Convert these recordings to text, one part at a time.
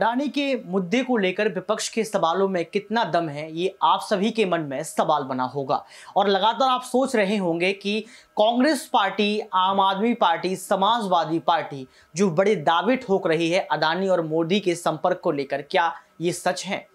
अडानी के मुद्दे को लेकर विपक्ष के सवालों में कितना दम है ये आप सभी के मन में सवाल बना होगा और लगातार आप सोच रहे होंगे कि कांग्रेस पार्टी आम आदमी पार्टी समाजवादी पार्टी जो बड़े दावे ठोक रही है अडानी और मोदी के संपर्क को लेकर क्या ये सच है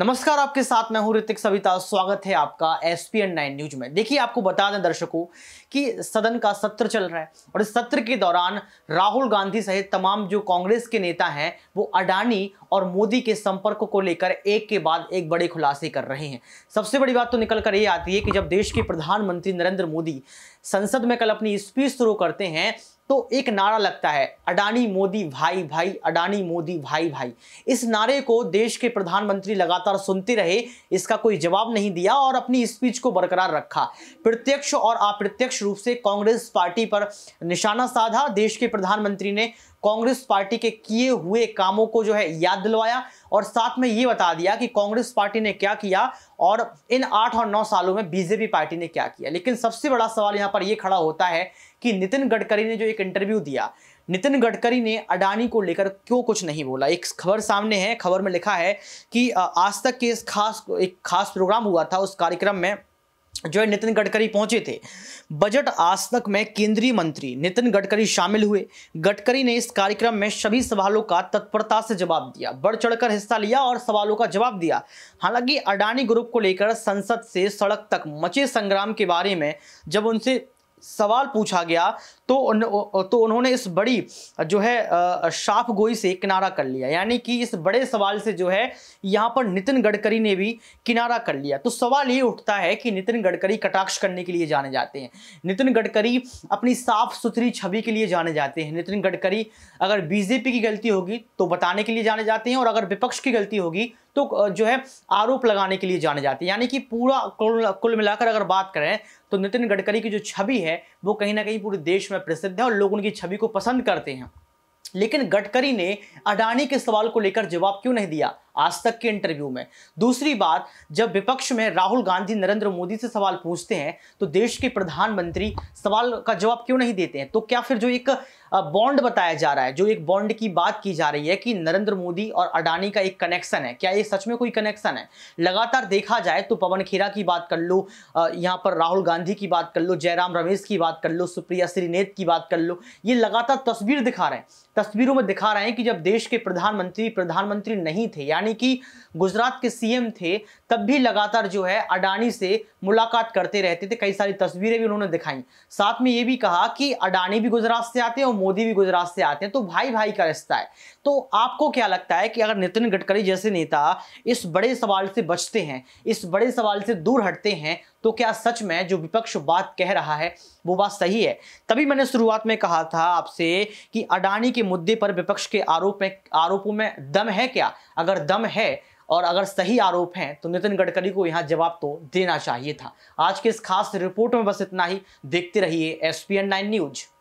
नमस्कार आपके साथ मैं हूं ऋतिक सविता स्वागत है आपका S P N nine news में देखिए आपको बता दें दर्शकों कि सदन का सत्र चल रहा है और इस सत्र के दौरान राहुल गांधी सहित तमाम जो कांग्रेस के नेता हैं वो अडानी और मोदी के संपर्क को लेकर एक के बाद एक बड़े खुलासे कर रहे हैं सबसे बड़ी बात तो निकल कर ये आती है कि जब देश के प्रधानमंत्री नरेंद्र मोदी संसद में कल अपनी स्पीच शुरू करते हैं तो एक नारा लगता है अडानी मोदी भाई भाई अडानी मोदी भाई भाई इस नारे को देश के प्रधानमंत्री लगातार सुनते रहे इसका कोई जवाब नहीं दिया और अपनी स्पीच को बरकरार रखा प्रत्यक्ष और अप्रत्यक्ष रूप से कांग्रेस पार्टी पर निशाना साधा देश के प्रधानमंत्री ने कांग्रेस पार्टी के किए हुए कामों को जो है याद दिलवाया और साथ में ये बता दिया कि कांग्रेस पार्टी ने क्या किया और इन आठ और नौ सालों में बीजेपी पार्टी ने क्या किया लेकिन सबसे बड़ा सवाल यहाँ पर यह खड़ा होता है कि नितिन गडकरी ने जो एक इंटरव्यू दिया नितिन गडकरी ने अडानी को लेकर क्यों कुछ नहीं बोला एक खबर सामने है खबर में लिखा है कि आज तक के इस खास एक खास प्रोग्राम हुआ था उस कार्यक्रम में जो है नितिन गडकरी पहुंचे थे बजट आज तक में केंद्रीय मंत्री नितिन गडकरी शामिल हुए गडकरी ने इस कार्यक्रम में सभी सवालों का तत्परता से जवाब दिया बढ़ चढ़कर हिस्सा लिया और सवालों का जवाब दिया हालांकि अडानी ग्रुप को लेकर संसद से सड़क तक मचे संग्राम के बारे में जब उनसे सवाल पूछा गया तो उन, तो उन्होंने इस बड़ी जो है शाफ गोई से किनारा कर लिया यानी कि इस बड़े सवाल से जो है यहाँ पर नितिन गडकरी ने भी किनारा कर लिया तो सवाल ये उठता है कि नितिन गडकरी कटाक्ष करने के लिए जाने जाते हैं नितिन गडकरी अपनी साफ सुथरी छवि के लिए जाने जाते हैं नितिन गडकरी अगर बीजेपी की गलती होगी तो बताने के लिए जाने जाते हैं और अगर विपक्ष की गलती होगी तो जो है आरोप लगाने के लिए जाने जाते हैं यानी कि पूरा कुल मिलाकर अगर बात करें तो नितिन गडकरी की जो छवि है वो कहीं ना कहीं पूरे देश में प्रसिद्ध है और लोग उनकी छवि को पसंद करते हैं लेकिन गडकरी ने अडानी के सवाल को लेकर जवाब क्यों नहीं दिया आज तक के इंटरव्यू में दूसरी बात जब विपक्ष में राहुल गांधी नरेंद्र मोदी से सवाल पूछते हैं तो देश के प्रधानमंत्री सवाल का जवाब क्यों नहीं देते हैं तो क्या फिर जो एक बॉन्ड बताया जा रहा है जो एक बॉन्ड की बात की जा रही है कि नरेंद्र मोदी और अडानी का एक कनेक्शन है क्या ये सच में कोई कनेक्शन है लगातार देखा जाए तो पवन खेरा की बात कर लो यहाँ पर राहुल गांधी की बात कर लो जयराम रमेश की बात कर लो सुप्रिया श्रीनेत की बात कर लो ये लगातार तस्वीर दिखा रहे हैं तस्वीरों में दिखा रहे हैं कि जब देश के प्रधानमंत्री प्रधानमंत्री नहीं थे यानी यानी कि गुजरात के सीएम थे तब भी लगातार जो है अडानी से मुलाकात करते रहते थे कई सारी तस्वीरें भी उन्होंने दिखाई साथ में ये भी कहा कि अडानी भी गुजरात से आते हैं और मोदी भी गुजरात से आते हैं तो भाई भाई का रिश्ता है तो आपको क्या लगता है कि अगर नितिन गडकरी जैसे नेता इस बड़े सवाल से बचते हैं इस बड़े सवाल से दूर हटते हैं तो क्या सच में जो विपक्ष बात कह रहा है वो बात सही है तभी मैंने शुरुआत में कहा था आपसे कि अडानी के मुद्दे पर विपक्ष के आरोप में आरोपों में दम है क्या अगर दम है और अगर सही आरोप हैं तो नितिन गडकरी को यहाँ जवाब तो देना चाहिए था आज के इस खास रिपोर्ट में बस इतना ही देखते रहिए एस पी न्यूज़